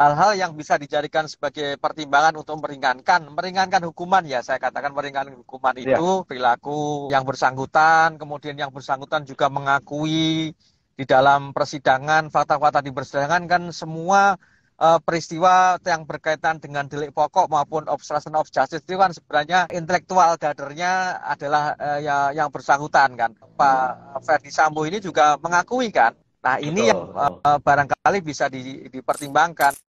hal-hal yang bisa dijadikan sebagai pertimbangan untuk meringankan meringankan hukuman ya saya katakan meringankan hukuman ya. itu perilaku yang bersangkutan kemudian yang bersangkutan juga mengakui di dalam persidangan fakta-fakta di persidangan kan semua eh, peristiwa yang berkaitan dengan delik pokok maupun obstruction of justice itu kan sebenarnya intelektual dadernya adalah uh, ya, yang bersangkutan kan Pak Ferdi Sambo ini juga mengakui kan Nah ini Betul. yang uh, barangkali bisa di, dipertimbangkan.